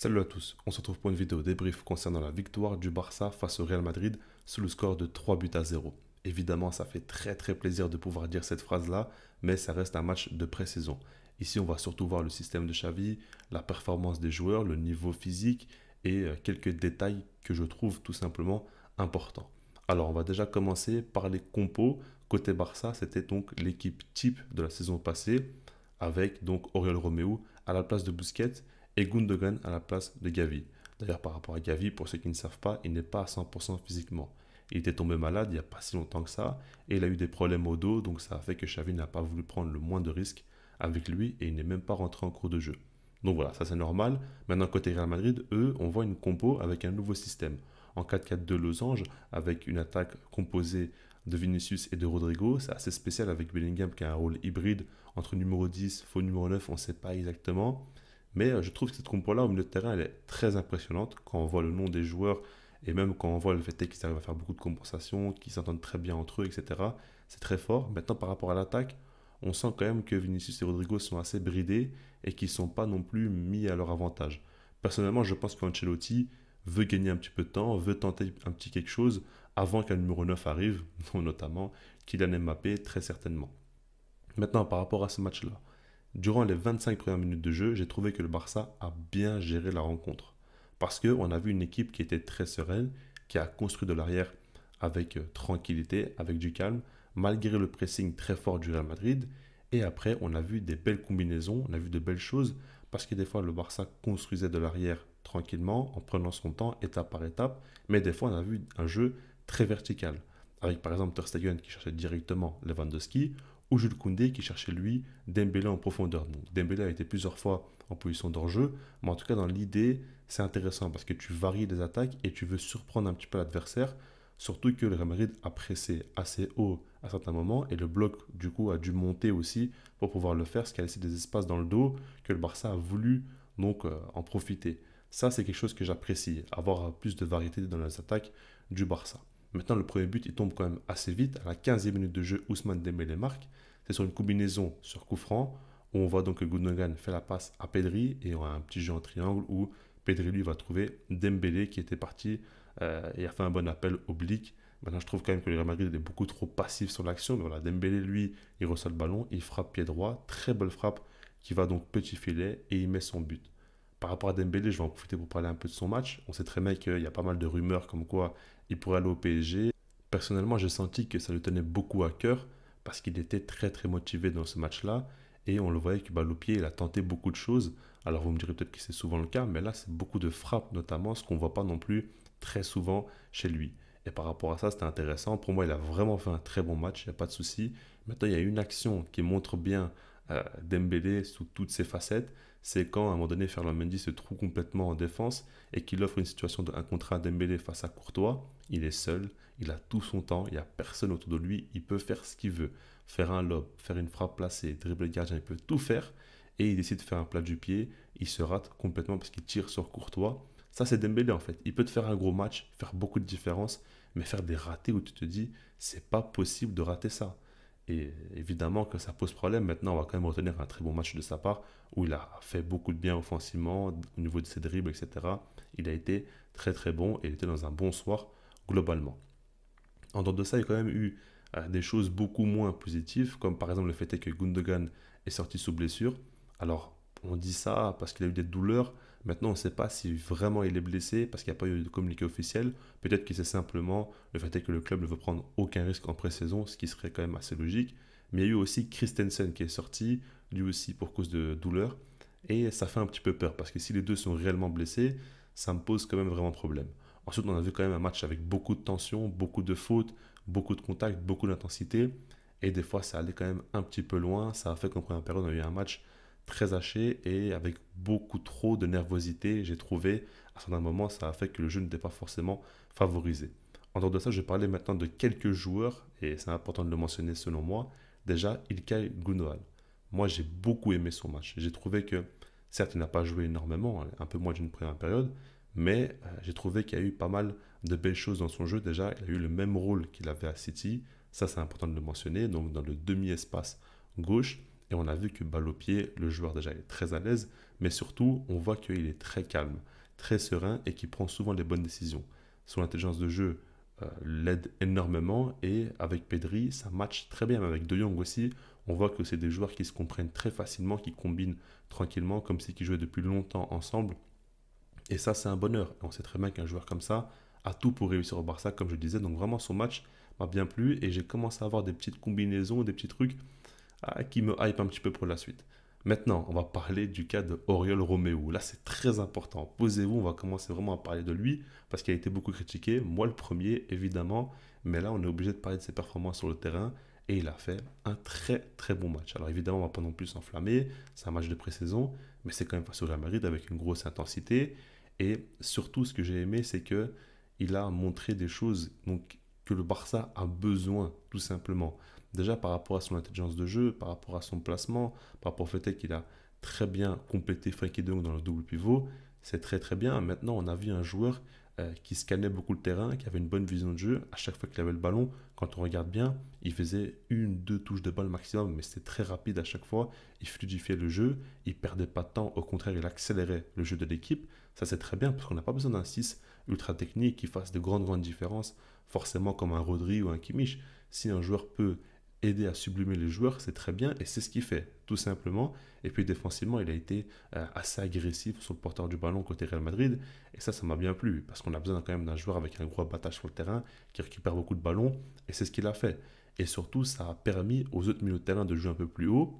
Salut à tous, on se retrouve pour une vidéo débrief concernant la victoire du Barça face au Real Madrid sous le score de 3 buts à 0. Évidemment, ça fait très très plaisir de pouvoir dire cette phrase-là, mais ça reste un match de pré-saison. Ici, on va surtout voir le système de Xavi, la performance des joueurs, le niveau physique et euh, quelques détails que je trouve tout simplement importants. Alors, on va déjà commencer par les compos. Côté Barça, c'était donc l'équipe type de la saison passée avec donc Oriol Romeo à la place de Busquets et Gundogan à la place de Gavi. D'ailleurs, par rapport à Gavi, pour ceux qui ne savent pas, il n'est pas à 100% physiquement. Il était tombé malade il n'y a pas si longtemps que ça, et il a eu des problèmes au dos, donc ça a fait que Xavi n'a pas voulu prendre le moins de risques avec lui, et il n'est même pas rentré en cours de jeu. Donc voilà, ça c'est normal. Maintenant, côté Real Madrid, eux, on voit une compo avec un nouveau système. En 4-4-2 losange, avec une attaque composée de Vinicius et de Rodrigo, c'est assez spécial avec Bellingham qui a un rôle hybride entre numéro 10, faux numéro 9, on ne sait pas exactement. Mais euh, je trouve que cette compo-là au milieu de terrain, elle est très impressionnante quand on voit le nom des joueurs et même quand on voit le fait qu'ils arrivent à faire beaucoup de compensations, qu'ils s'entendent très bien entre eux, etc. C'est très fort. Maintenant, par rapport à l'attaque, on sent quand même que Vinicius et Rodrigo sont assez bridés et qu'ils ne sont pas non plus mis à leur avantage. Personnellement, je pense qu'Ancelotti veut gagner un petit peu de temps, veut tenter un petit quelque chose avant qu'un numéro 9 arrive, notamment qu'il Kylian Mbappé très certainement. Maintenant, par rapport à ce match-là, durant les 25 premières minutes de jeu, j'ai trouvé que le Barça a bien géré la rencontre. Parce qu'on a vu une équipe qui était très sereine, qui a construit de l'arrière avec euh, tranquillité, avec du calme, malgré le pressing très fort du Real Madrid. Et après, on a vu des belles combinaisons, on a vu de belles choses, parce que des fois, le Barça construisait de l'arrière tranquillement, en prenant son temps, étape par étape. Mais des fois, on a vu un jeu très vertical, avec par exemple Ter Stegen qui cherchait directement Lewandowski, ou Jules Koundé qui cherchait lui Dembélé en profondeur. Dembélé a été plusieurs fois en position d'enjeu, mais en tout cas dans l'idée, c'est intéressant parce que tu varies les attaques et tu veux surprendre un petit peu l'adversaire, surtout que le Real Madrid a pressé assez haut à certains moments et le bloc du coup a dû monter aussi pour pouvoir le faire, ce qui a laissé des espaces dans le dos que le Barça a voulu donc euh, en profiter. Ça, c'est quelque chose que j'apprécie, avoir plus de variété dans les attaques du Barça. Maintenant, le premier but, il tombe quand même assez vite. À la 15e minute de jeu, Ousmane Dembélé marque. C'est sur une combinaison sur coup franc où on voit donc que Gundogan fait la passe à Pedri et on a un petit jeu en triangle où Pedri lui va trouver Dembélé qui était parti euh, et a fait un bon appel oblique. Maintenant, je trouve quand même que le Real Madrid est beaucoup trop passif sur l'action. Mais voilà, Dembélé, lui, il reçoit le ballon, il frappe pied droit, très belle frappe qui va donc petit filet et il met son but. Par rapport à Dembélé, je vais en profiter pour parler un peu de son match. On sait très bien qu'il y a pas mal de rumeurs comme quoi il pourrait aller au PSG. Personnellement, j'ai senti que ça le tenait beaucoup à cœur parce qu'il était très très motivé dans ce match-là et on le voyait que Baloupier, il a tenté beaucoup de choses. Alors vous me direz peut-être que c'est souvent le cas, mais là c'est beaucoup de frappes notamment, ce qu'on voit pas non plus très souvent chez lui. Et par rapport à ça, c'était intéressant. Pour moi, il a vraiment fait un très bon match, il n'y a pas de souci. Maintenant, il y a une action qui montre bien euh, Dembélé sous toutes ses facettes c'est quand à un moment donné Ferland Mendy se trouve complètement en défense et qu'il offre une situation d'un contrat à Dembélé face à Courtois, il est seul, il a tout son temps, il n'y a personne autour de lui, il peut faire ce qu'il veut, faire un lob, faire une frappe placée, dribbler le gardien, il peut tout faire et il décide de faire un plat du pied, il se rate complètement parce qu'il tire sur Courtois. Ça c'est Dembélé en fait, il peut te faire un gros match, faire beaucoup de différences, mais faire des ratés où tu te dis c'est pas possible de rater ça. Et évidemment que ça pose problème. Maintenant, on va quand même retenir un très bon match de sa part où il a fait beaucoup de bien offensivement au niveau de ses dribbles, etc. Il a été très très bon et il était dans un bon soir globalement. En dehors de ça, il y a quand même eu euh, des choses beaucoup moins positives, comme par exemple le fait que Gundogan est sorti sous blessure. Alors, on dit ça parce qu'il a eu des douleurs. Maintenant, on ne sait pas si vraiment il est blessé parce qu'il n'y a pas eu de communiqué officiel. Peut-être que c'est simplement le fait que le club ne veut prendre aucun risque en pré-saison, ce qui serait quand même assez logique. Mais il y a eu aussi Christensen qui est sorti, lui aussi pour cause de douleur. Et ça fait un petit peu peur parce que si les deux sont réellement blessés, ça me pose quand même vraiment problème. Ensuite, on a vu quand même un match avec beaucoup de tension, beaucoup de fautes, beaucoup de contacts, beaucoup d'intensité. Et des fois, ça allait quand même un petit peu loin. Ça a fait qu'en première période, on a eu un match très haché et avec beaucoup trop de nervosité. J'ai trouvé, à certains moments, ça a fait que le jeu n'était pas forcément favorisé. En dehors de ça, je vais parler maintenant de quelques joueurs, et c'est important de le mentionner selon moi. Déjà, Ilkay Gundogan. Moi, j'ai beaucoup aimé son match. J'ai trouvé que, certes, il n'a pas joué énormément, hein, un peu moins d'une première période, mais euh, j'ai trouvé qu'il y a eu pas mal de belles choses dans son jeu. Déjà, il a eu le même rôle qu'il avait à City. Ça, c'est important de le mentionner. Donc, dans le demi-espace gauche, et on a vu que balle au pied, le joueur déjà est très à l'aise, mais surtout, on voit qu'il est très calme, très serein et qu'il prend souvent les bonnes décisions. Son intelligence de jeu euh, l'aide énormément et avec Pedri, ça match très bien, mais avec De Jong aussi, on voit que c'est des joueurs qui se comprennent très facilement, qui combinent tranquillement, comme si ils jouaient depuis longtemps ensemble. Et ça, c'est un bonheur. Et on sait très bien qu'un joueur comme ça a tout pour réussir au Barça, comme je disais. Donc vraiment, son match m'a bien plu et j'ai commencé à avoir des petites combinaisons, des petits trucs ah, qui me hype un petit peu pour la suite. Maintenant, on va parler du cas de Oriol Là, c'est très important. Posez-vous, on va commencer vraiment à parler de lui parce qu'il a été beaucoup critiqué. Moi, le premier, évidemment. Mais là, on est obligé de parler de ses performances sur le terrain et il a fait un très très bon match. Alors, évidemment, on ne va pas non plus s'enflammer. C'est un match de pré-saison, mais c'est quand même face au Real Madrid avec une grosse intensité. Et surtout, ce que j'ai aimé, c'est que il a montré des choses donc, que le Barça a besoin, tout simplement. Déjà par rapport à son intelligence de jeu, par rapport à son placement, par rapport au fait qu'il a très bien complété Frankie Dong dans le double pivot, c'est très très bien. Maintenant, on a vu un joueur euh, qui scannait beaucoup le terrain, qui avait une bonne vision de jeu. À chaque fois qu'il avait le ballon, quand on regarde bien, il faisait une, deux touches de balle maximum, mais c'était très rapide à chaque fois. Il fluidifiait le jeu, il perdait pas de temps, au contraire, il accélérait le jeu de l'équipe. Ça, c'est très bien, parce qu'on n'a pas besoin d'un 6 ultra technique qui fasse de grandes, grandes différences, forcément comme un Rodri ou un Kimmich. Si un joueur peut aider à sublimer les joueurs, c'est très bien et c'est ce qu'il fait, tout simplement. Et puis défensivement, il a été euh, assez agressif sur le porteur du ballon côté Real Madrid. Et ça, ça m'a bien plu parce qu'on a besoin quand même d'un joueur avec un gros battage sur le terrain qui récupère beaucoup de ballons et c'est ce qu'il a fait. Et surtout, ça a permis aux autres milieux de terrain de jouer un peu plus haut.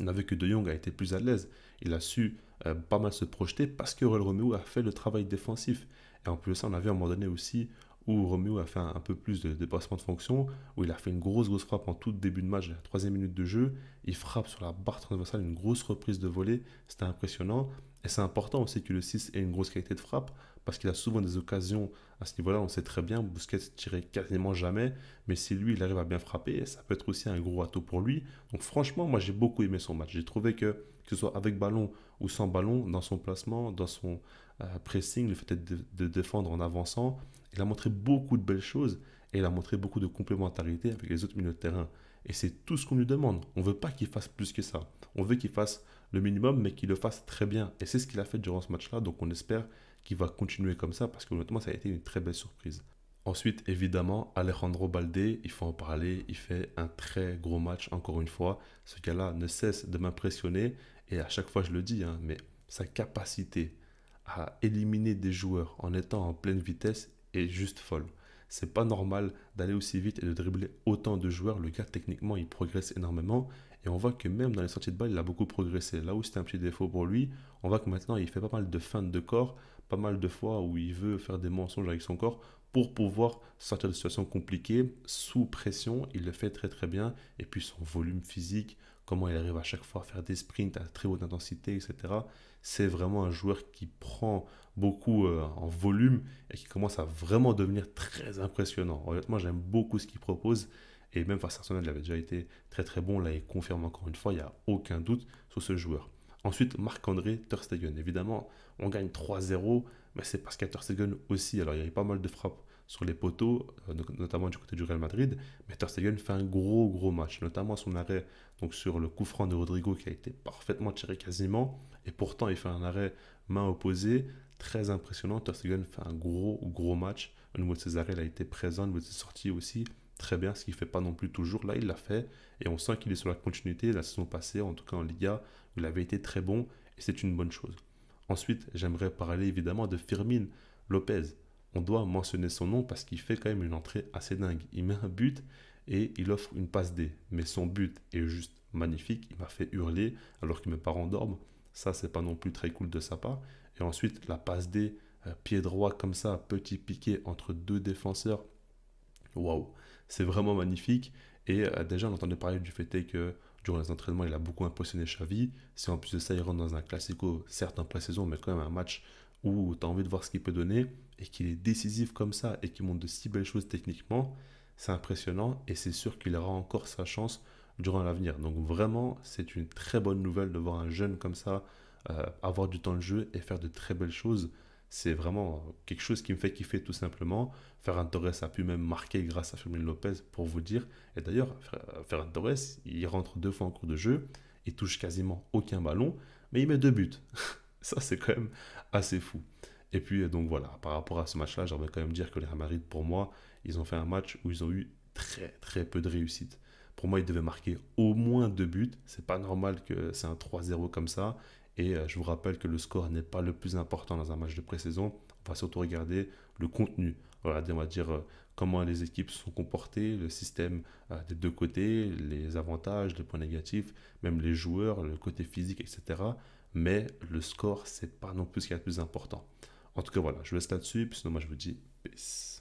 On a vu que De Jong a été plus à l'aise. Il a su euh, pas mal se projeter parce que Real Romeo a fait le travail défensif. Et en plus de ça, on a vu à un moment donné aussi où Romeo a fait un, peu plus de dépassement de fonction, où il a fait une grosse, grosse frappe en tout début de match, la troisième minute de jeu. Il frappe sur la barre transversale, une grosse reprise de volée. C'était impressionnant. Et c'est important aussi que le 6 ait une grosse qualité de frappe, parce qu'il a souvent des occasions à ce niveau-là. On sait très bien, Busquets tirait quasiment jamais, mais si lui, il arrive à bien frapper, ça peut être aussi un gros atout pour lui. Donc franchement, moi j'ai beaucoup aimé son match. J'ai trouvé que, que ce soit avec ballon ou sans ballon, dans son placement, dans son euh, pressing, le fait de défendre en avançant, il a montré beaucoup de belles choses et il a montré beaucoup de complémentarité avec les autres milieux de terrain. Et c'est tout ce qu'on lui demande. On ne veut pas qu'il fasse plus que ça. On veut qu'il fasse le minimum, mais qu'il le fasse très bien. Et c'est ce qu'il a fait durant ce match-là. Donc on espère qu'il va continuer comme ça, parce que honnêtement, ça a été une très belle surprise. Ensuite, évidemment, Alejandro Balde, il faut en parler, il fait un très gros match, encore une fois. Ce gars-là ne cesse de m'impressionner, et à chaque fois je le dis, hein, mais sa capacité à éliminer des joueurs en étant en pleine vitesse est juste folle. C'est pas normal d'aller aussi vite et de dribbler autant de joueurs. Le gars, techniquement, il progresse énormément. Et on voit que même dans les sorties de balle, il a beaucoup progressé. Là où c'était un petit défaut pour lui, on voit que maintenant, il fait pas mal de feintes de corps, pas mal de fois où il veut faire des mensonges avec son corps pour pouvoir sortir de situations compliquées, sous pression. Il le fait très très bien. Et puis son volume physique, comment il arrive à chaque fois à faire des sprints à très haute intensité, etc. C'est vraiment un joueur qui prend beaucoup euh, en volume et qui commence à vraiment devenir très impressionnant. Honnêtement, j'aime beaucoup ce qu'il propose. Et même face à Arsenal, il avait déjà été très très bon. Là, il confirme encore une fois, il n'y a aucun doute sur ce joueur. Ensuite, Marc-André Ter Évidemment, on gagne 3-0, mais c'est parce qu'à a Stegen aussi, alors il y eu pas mal de frappes sur les poteaux, euh, notamment du côté du Real Madrid. Mais Ter fait un gros, gros match, notamment son arrêt donc sur le coup franc de Rodrigo qui a été parfaitement tiré quasiment. Et pourtant, il fait un arrêt main opposée, très impressionnant. Ter fait un gros, gros match. Au niveau de ses arrêts, il a été présent, au niveau de ses sorties aussi. Très bien, ce qu'il ne fait pas non plus toujours. Là, il l'a fait et on sent qu'il est sur la continuité la saison passée, en tout cas en Liga, il avait été très bon et c'est une bonne chose. Ensuite, j'aimerais parler évidemment de Firmin Lopez on doit mentionner son nom parce qu'il fait quand même une entrée assez dingue. Il met un but et il offre une passe D. Mais son but est juste magnifique. Il m'a fait hurler alors que mes parents dorment. Ça, c'est pas non plus très cool de sa part. Et ensuite, la passe D, euh, pied droit comme ça, petit piqué entre deux défenseurs. Waouh, c'est vraiment magnifique. Et euh, déjà, on entendait parler du fait que durant les entraînements, il a beaucoup impressionné Xavi. Si en plus de ça, il rentre dans un classico, certes en pré-saison, mais quand même un match où tu as envie de voir ce qu'il peut donner et qu'il est décisif comme ça et qu'il montre de si belles choses techniquement, c'est impressionnant et c'est sûr qu'il aura encore sa chance durant l'avenir. Donc vraiment, c'est une très bonne nouvelle de voir un jeune comme ça euh, avoir du temps de jeu et faire de très belles choses. C'est vraiment quelque chose qui me fait kiffer tout simplement. Ferran Torres a pu même marquer grâce à Firmin Lopez pour vous dire. Et d'ailleurs, euh, Ferran Torres, il rentre deux fois en cours de jeu, il touche quasiment aucun ballon, mais il met deux buts. Ça, c'est quand même assez fou. Et puis, euh, donc voilà, par rapport à ce match-là, j'aimerais quand même dire que les Hamarides pour moi, ils ont fait un match où ils ont eu très, très peu de réussite. Pour moi, ils devaient marquer au moins deux buts. C'est pas normal que c'est un 3-0 comme ça. Et euh, je vous rappelle que le score n'est pas le plus important dans un match de pré-saison. On va surtout regarder le contenu. on va dire, euh, comment les équipes se sont comportées, le système des deux côtés, les avantages, les points négatifs, même les joueurs, le côté physique, etc mais le score, c'est pas non plus ce qui est le plus important. En tout cas, voilà, je vous laisse là-dessus, puis sinon, moi, je vous dis peace.